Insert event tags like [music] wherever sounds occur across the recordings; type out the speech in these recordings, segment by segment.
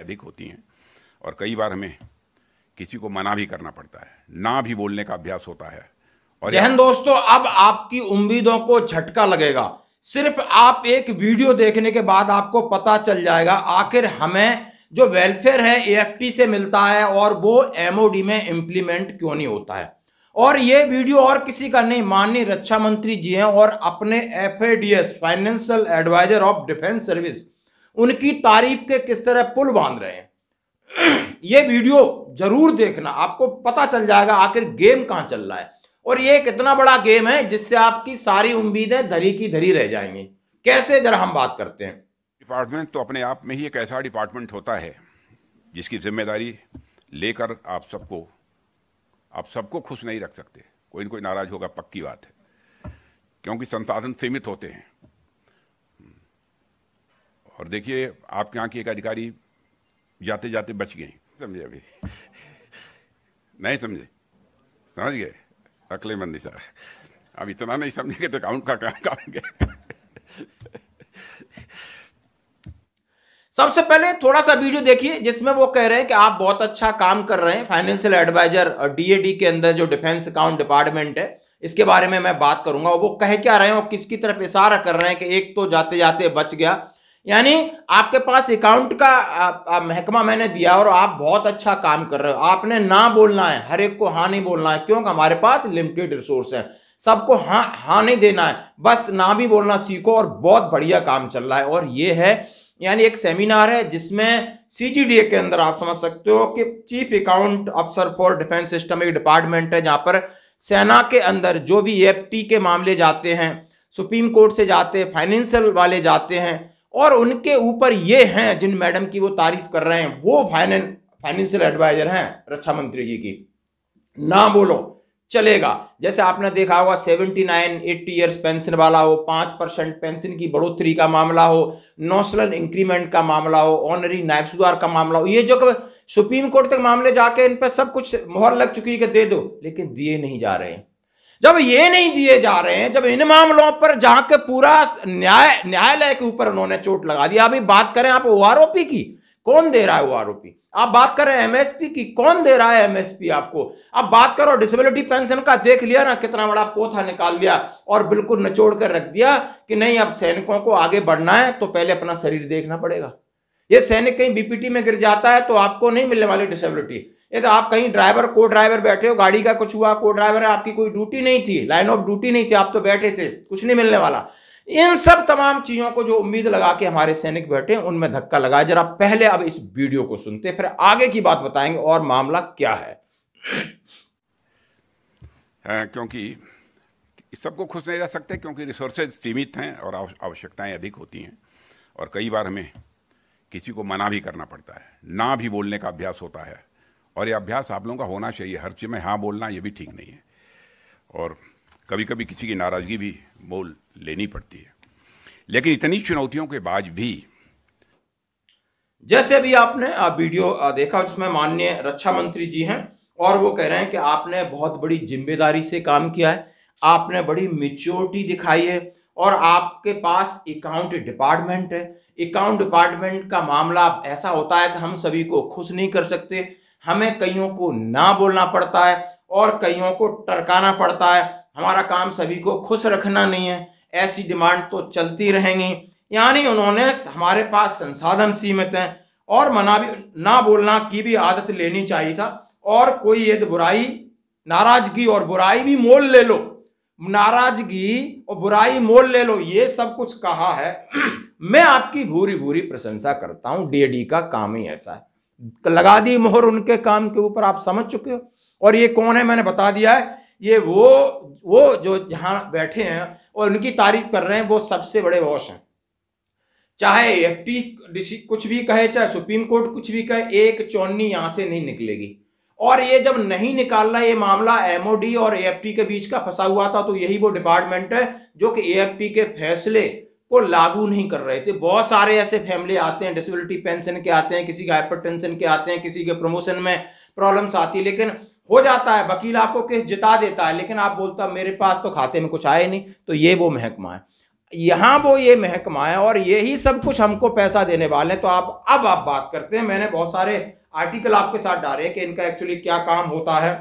अधिक होती हैं और कई बार हमें किसी को मना भी करना पड़ता है ना भी बोलने का अभ्यास होता है और जहन दोस्तों अब आपकी उम्मीदों को झटका लगेगा सिर्फ आप एक वीडियो देखने के बाद आपको पता चल जाएगा आखिर हमें जो वेलफेयर है एएफटी से मिलता है और वो एमओडी में इम्प्लीमेंट क्यों नहीं होता है और ये वीडियो और किसी का नहीं माननीय रक्षा मंत्री जी हैं और अपने F financial adviser of defence service उनकी तारीफ के किस तरह पुल बांध रहे हैं [clears throat] ये वीडियो जरूर देखना आपको पता चल जाएगा आखिर गेम कहाँ चल रहा है और ये कितना इतना बड़ा गेम है जिससे आपकी सारी उम्मीदें धरी की धरी रह जाएंगी कैसे जरा हम बात करते हैं डिपार्टमेंट तो अपने आप में ही एक ऐसा डिपार्टमेंट होता है जिसकी जिम्मेदारी लेकर आप सबको आप सबको खुश नहीं रख सकते कोई ना कोई नाराज होगा पक्की बात है क्योंकि संसाधन सीमित होते हैं और देखिए आपके यहाँ के एक अधिकारी जाते जाते बच गए समझे अभी नहीं समझे समझ गए मंदी सर अब इतना नहीं समझेंगे तो अकाउंट का काम काम गया सबसे पहले थोड़ा सा वीडियो देखिए जिसमें वो कह रहे हैं कि आप बहुत अच्छा काम कर रहे हैं फाइनेंशियल एडवाइजर और डीएडी के अंदर जो डिफेंस अकाउंट डिपार्टमेंट है इसके बारे में मैं बात करूंगा वो कह क्या रहे हैं और किसकी तरफ इशारा कर रहे हैं कि एक तो जाते जाते बच गया यानी आपके पास अकाउंट का महकमा मैंने दिया और आप बहुत अच्छा काम कर रहे हो आपने ना बोलना है हर एक को हाँ नहीं बोलना है क्योंकि हमारे पास लिमिटेड रिसोर्स है सबको हाँ हाँ नहीं देना है बस ना भी बोलना सीखो और बहुत बढ़िया काम चल रहा है और ये है यानी एक सेमिनार है जिसमें सी के अंदर आप समझ सकते हो कि चीफ अकाउंट अफसर फॉर डिफेंस सिस्टम एक डिपार्टमेंट है जहाँ पर सेना के अंदर जो भी एफ के मामले जाते हैं सुप्रीम कोर्ट से जाते हैं फाइनेंशियल वाले जाते हैं और उनके ऊपर ये हैं जिन मैडम की वो तारीफ कर रहे हैं वो फाइनें फाइनेंशियल एडवाइजर हैं रक्षा मंत्री जी की ना बोलो चलेगा जैसे आपने देखा होगा 79 80 ईयर्स पेंशन वाला हो पाँच परसेंट पेंशन की बढ़ोतरी का मामला हो नौसलन इंक्रीमेंट का मामला हो ऑनरी नायब सुधार का मामला हो ये जो सुप्रीम कोर्ट तक मामले जाके इन पर सब कुछ मोहर लग चुकी है कि दे दो लेकिन दिए नहीं जा रहे हैं जब ये नहीं दिए जा रहे हैं जब इन मामलों पर जहां के पूरा न्याय न्यायालय के ऊपर उन्होंने चोट लगा दिया अभी बात करें आप ओ की कौन दे रहा है ओ आप बात कर रहे हैं एमएसपी की कौन दे रहा है एमएसपी आपको अब बात करो डिसेबिलिटी पेंशन का देख लिया ना कितना बड़ा पोथा निकाल दिया और बिल्कुल नचोड़ कर रख दिया कि नहीं अब सैनिकों को आगे बढ़ना है तो पहले अपना शरीर देखना पड़ेगा ये सैनिक कहीं बीपीटी में गिर जाता है तो आपको नहीं मिलने वाली डिसेबिलिटी ये तो आप कहीं ड्राइवर को ड्राइवर बैठे हो गाड़ी का कुछ हुआ को ड्राइवर है आपकी कोई ड्यूटी नहीं थी लाइन ऑफ ड्यूटी नहीं थी आप तो बैठे थे कुछ नहीं मिलने वाला इन सब तमाम चीज़ों को जो उम्मीद लगा के हमारे सैनिक बैठे उनमें धक्का लगा जरा पहले अब इस वीडियो को सुनते फिर आगे की बात बताएंगे और मामला क्या है आ, हाँ, क्योंकि सबको खुश नहीं रह सकते क्योंकि रिसोर्सेज सीमित हैं और आवश्यकताएं अधिक होती हैं और कई बार हमें किसी को मना भी करना पड़ता है ना भी बोलने का अभ्यास होता है और ये अभ्यास आप लोगों का होना चाहिए हर चीज़ में हाँ बोलना ये भी ठीक नहीं है और कभी कभी किसी की नाराज़गी भी बोल लेनी पड़ती है लेकिन इतनी चुनौतियों के बाद भी जैसे अभी आपने वीडियो देखा उसमें माननीय रक्षा मंत्री जी हैं और वो कह रहे हैं कि आपने बहुत बड़ी जिम्मेदारी से काम किया है आपने बड़ी मेच्योरिटी दिखाई है और आपके पास अकाउंट डिपार्टमेंट है अकाउंट डिपार्टमेंट का मामला ऐसा होता है कि हम सभी को खुश नहीं कर सकते हमें कईयों को ना बोलना पड़ता है और कईयों को टरकाना पड़ता है हमारा काम सभी को खुश रखना नहीं है ऐसी डिमांड तो चलती रहेंगी यानी उन्होंने हमारे पास संसाधन सीमित हैं और मना भी ना बोलना की भी आदत लेनी चाहिए था और कोई यदि बुराई नाराजगी और बुराई भी मोल ले लो नाराजगी और बुराई मोल ले लो ये सब कुछ कहा है [clears throat] मैं आपकी भूरी भूरी प्रशंसा करता हूं डीएडी का काम ही ऐसा है लगा दी मोहर उनके काम के ऊपर आप समझ चुके हो और ये कौन है मैंने बता दिया है ये वो वो जो जहां बैठे हैं और उनकी तारीफ कर रहे हैं वो सबसे बड़े वॉश हैं चाहे एफ कुछ भी कहे चाहे सुप्रीम कोर्ट कुछ भी कहे एक चौनी यहां से नहीं निकलेगी और ये जब नहीं निकालना ये मामला एमओडी और एएफटी के बीच का फंसा हुआ था तो यही वो डिपार्टमेंट है जो कि एएफटी के फैसले को लागू नहीं कर रहे थे बहुत सारे ऐसे फैमिली आते हैं डिसेबिलिटी पेंशन के आते हैं किसी के हाइपरटेंशन के आते हैं किसी के प्रमोशन में प्रॉब्लम्स आती है लेकिन हो जाता है वकील आपको केस जिता देता है लेकिन आप बोलता मेरे पास तो खाते में कुछ आए नहीं तो ये वो महकमा है यहाँ वो ये महकमा है और यही सब कुछ हमको पैसा देने वाले हैं तो आप अब आप बात करते हैं मैंने बहुत सारे आर्टिकल आपके साथ डाले कि इनका एक्चुअली क्या काम होता है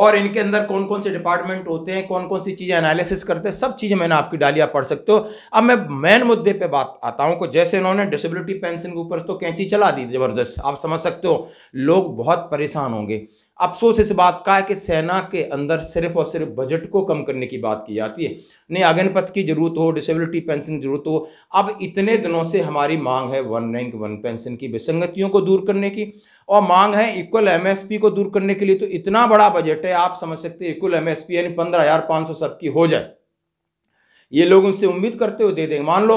और इनके अंदर कौन कौन से डिपार्टमेंट होते हैं कौन कौन सी चीज़ें एनालिसिस करते हैं सब चीज़ें मैंने आपकी डालिया पढ़ सकते हो अब मैं मेन मुद्दे पे बात आता हूँ को जैसे इन्होंने डिसेबिलिटी पेंशन के ऊपर तो कैंची चला दी ज़बरदस्त आप समझ सकते हो लोग बहुत परेशान होंगे अफसोस इस बात का है कि सेना के अंदर सिर्फ और सिर्फ बजट को कम करने की बात की जाती है नहीं पथ की जरूरत हो डिसेबिलिटी पेंशन की जरूरत हो अब इतने दिनों से हमारी मांग है वन रैंक वन पेंशन की विसंगतियों को दूर करने की और मांग है इक्वल एमएसपी को दूर करने के लिए तो इतना बड़ा बजट है आप समझ सकते हैं इक्वल एमएसपी यानी पंद्रह हज़ार पाँच सौ सबकी हो जाए ये लोग उनसे उम्मीद करते हुए दे देंगे मान लो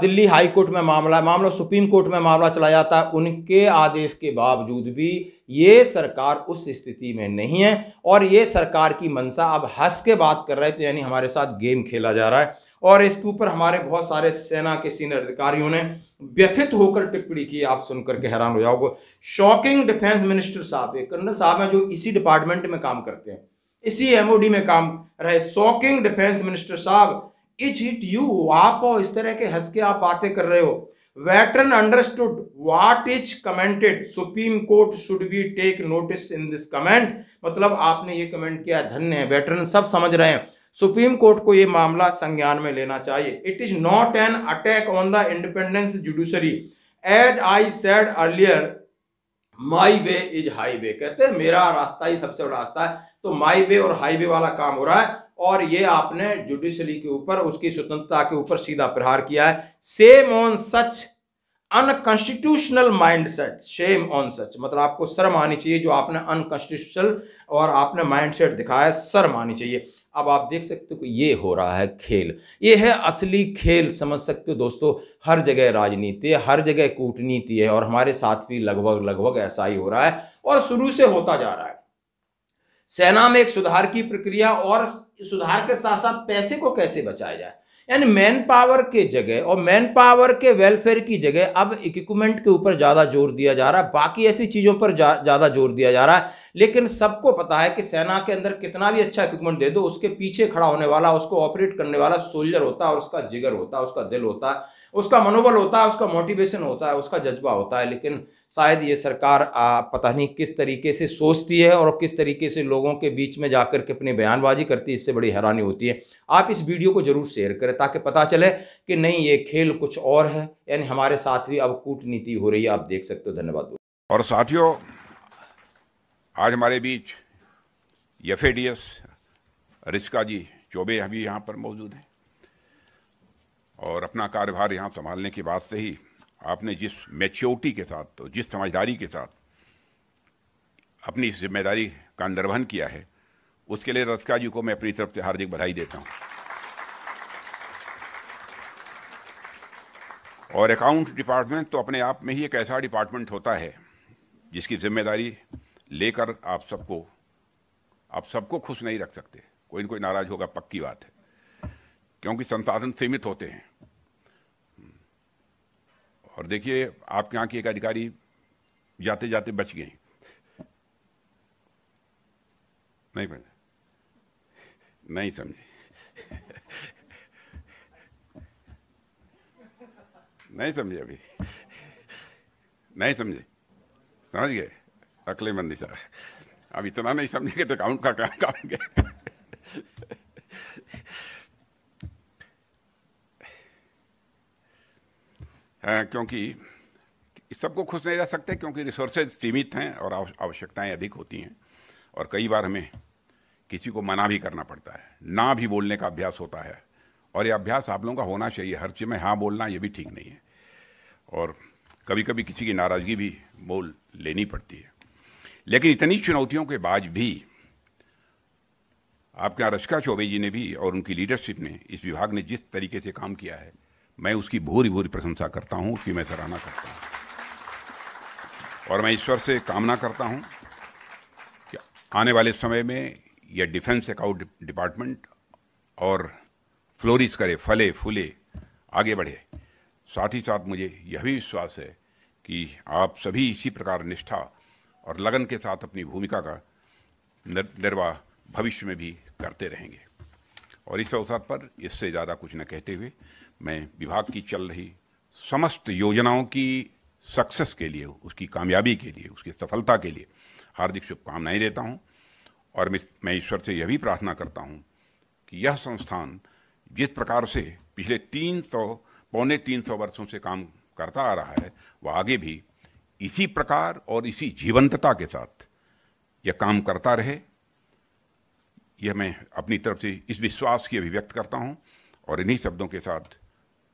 दिल्ली हाई कोर्ट में मामला है मान लो सुप्रीम कोर्ट में मामला चला जाता है उनके आदेश के बावजूद भी ये सरकार उस स्थिति में नहीं है और ये सरकार की मंशा अब हंस के बात कर रहे थे तो यानी हमारे साथ गेम खेला जा रहा है और इसके ऊपर हमारे बहुत सारे सेना के सीनियर अधिकारियों ने व्यथित होकर टिप्पणी की आप सुनकर के हैरान हो जाओगे शॉकिंग डिफेंस मिनिस्टर साहब है कर्नल साहब हैं जो इसी डिपार्टमेंट में काम करते हैं इसी एमओडी में काम रहे शॉकिंग डिफेंस मिनिस्टर साहब इज इट यू आप इस तरह के हंस के आप बातें कर रहे हो veteran understood what is commented supreme court should be take notice in this comment मतलब आपने ये कमेंट किया धन्य है वेटरन सब समझ रहे हैं सुप्रीम कोर्ट को यह मामला संज्ञान में लेना चाहिए it is not an attack on the independence judiciary as I said earlier my way is highway कहते हैं मेरा रास्ता ही सबसे बड़ा रास्ता है तो माई वे और हाई वे वाला काम हो रहा है और ये आपने जुडिशरी के ऊपर उसकी स्वतंत्रता के ऊपर सीधा प्रहार किया है shame on such unconstitutional set shame on such मतलब आपको शर्म आनी चाहिए जो आपने अनकॉन्स्टिट्यूशनल और आपने माइंड सेट दिखाया शर्म आनी चाहिए अब आप देख सकते हो कि ये हो रहा है खेल ये है असली खेल समझ सकते हो दोस्तों हर जगह राजनीति है हर जगह कूटनीति है और हमारे साथ भी लगभग लगभग ऐसा ही हो रहा है और शुरू से होता जा रहा है सेना में एक सुधार की प्रक्रिया और सुधार के साथ साथ पैसे को कैसे बचाया जाए यानी मैन पावर के जगह और मैन पावर के वेलफेयर की जगह अब इक्विपमेंट के ऊपर ज़्यादा जोर दिया जा रहा है बाकी ऐसी चीज़ों पर ज़्यादा जोर दिया जा रहा है लेकिन सबको पता है कि सेना के अंदर कितना भी अच्छा इक्विपमेंट दे दो उसके पीछे खड़ा होने वाला उसको ऑपरेट करने वाला सोल्जर होता है और उसका जिगर होता है उसका दिल होता है उसका मनोबल होता है उसका मोटिवेशन होता है उसका जज्बा होता है लेकिन शायद ये सरकार आ, पता नहीं किस तरीके से सोचती है और किस तरीके से लोगों के बीच में जाकर के अपनी बयानबाजी करती है इससे बड़ी हैरानी होती है आप इस वीडियो को जरूर शेयर करें ताकि पता चले कि नहीं ये खेल कुछ और है यानी हमारे साथ भी अब कूटनीति हो रही है आप देख सकते हो धन्यवाद और साथियों आज हमारे बीच एफ रिश्का जी चौबे अभी यहाँ पर मौजूद हैं और अपना कार्यभार यहाँ संभालने के बाद से ही आपने जिस मैच्योरिटी के साथ तो जिस समझदारी के साथ अपनी इस जिम्मेदारी का निर्वहन किया है उसके लिए रसका जी को मैं अपनी तरफ से हार्दिक बधाई देता हूँ और अकाउंट डिपार्टमेंट तो अपने आप में ही एक ऐसा डिपार्टमेंट होता है जिसकी जिम्मेदारी लेकर आप सबको आप सबको खुश नहीं रख सकते कोई ना कोई नाराज होगा पक्की बात है क्योंकि संसाधन सीमित होते हैं और देखिए आपके यहाँ के एक अधिकारी जाते जाते बच गए नहीं पढ़ना नहीं समझे नहीं समझे अभी नहीं समझे समझ गए अकलेमंदी सर अब इतना नहीं समझेंगे तो काउंट का काम गए क्योंकि सबको खुश नहीं रह सकते क्योंकि रिसोर्सेज सीमित हैं और आवश्यकताएं अधिक होती हैं और कई बार हमें किसी को मना भी करना पड़ता है ना भी बोलने का अभ्यास होता है और ये अभ्यास आप लोगों का होना चाहिए हर चीज़ में हाँ बोलना ये भी ठीक नहीं है और कभी कभी किसी की नाराज़गी भी बोल लेनी पड़ती है लेकिन इतनी चुनौतियों के बाद भी आपके यहाँ रशिका चौबे जी ने भी और उनकी लीडरशिप ने इस विभाग ने जिस तरीके से काम किया है मैं उसकी भोरी भोरी प्रशंसा करता हूँ उसकी मैं सराहना करता हूँ और मैं ईश्वर से कामना करता हूँ कि आने वाले समय में यह डिफेंस अकाउंट डिपार्टमेंट और फ्लोरिस करे फले फूले आगे बढ़े साथ ही साथ मुझे यह भी विश्वास है कि आप सभी इसी प्रकार निष्ठा और लगन के साथ अपनी भूमिका का निर्वाह भविष्य में भी करते रहेंगे और इस अवसर पर इससे ज़्यादा कुछ न कहते हुए मैं विभाग की चल रही समस्त योजनाओं की सक्सेस के लिए उसकी कामयाबी के लिए उसकी सफलता के लिए हार्दिक शुभकामनाएं देता हूं और मैं ईश्वर से यह भी प्रार्थना करता हूं कि यह संस्थान जिस प्रकार से पिछले तीन सौ पौने तीन सौ वर्षों से काम करता आ रहा है वह आगे भी इसी प्रकार और इसी जीवंतता के साथ यह काम करता रहे यह मैं अपनी तरफ से इस विश्वास की अभिव्यक्त करता हूँ और इन्हीं शब्दों के साथ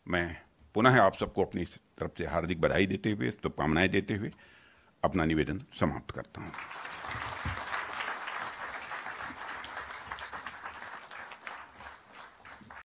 मैं पुनः आप सबको अपनी तरफ से हार्दिक बधाई देते हुए शुभकामनाएं देते हुए अपना निवेदन समाप्त करता हूँ